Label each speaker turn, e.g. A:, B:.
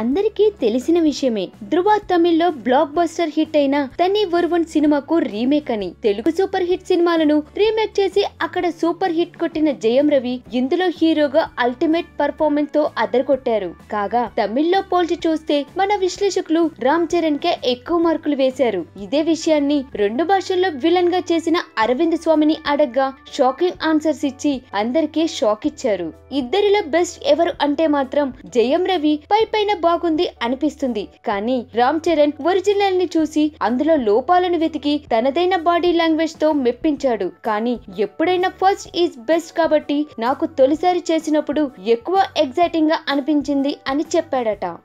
A: అందరికీ తెలిసిన విషయమే ధృవ తమిళ్లో బ్లాక్ బస్టర్ హిట్ అయిన తనీ వర్వన్ సినిమాకు రీమేక్ అని తెలుగు సూపర్ హిట్ సినిమాలను రీమేక్ చేసి అక్కడ సూపర్ హిట్ కొట్టిన జయం రవి ఇందులో హీరోగా అల్టిమేట్ పర్ఫార్మెన్స్ తో అదరగొట్టారు కాగా తమిళ్లో పోల్చి చూస్తే మన విశ్లేషకులు రామ్ చరణ్ కే ఎక్కువ మార్కులు వేశారు ఇదే విషయాన్ని రెండు భాషల్లో విలన్ గా చేసిన అరవింద్ స్వామిని అడగ్గా షాకింగ్ ఆన్సర్స్ ఇచ్చి అందరికీ షాక్ ఇచ్చారు ఇద్దరిలో బెస్ట్ ఎవరు అంటే మాత్రం జయం రవి పై పైన బాగుంది అనిపిస్తుంది కానీ రామ్ చరణ్ ఒరిజినల్ ని చూసి అందులో లోపాలను వెతికి తనదైన బాడీ లాంగ్వేజ్ తో మెప్పించాడు కానీ ఎప్పుడైనా ఫస్ట్ ఈజ్ బెస్ట్ కాబట్టి నాకు తొలిసారి చేసినప్పుడు ఎక్కువ ఎగ్జైటింగ్ గా అనిపించింది అని చెప్పాడట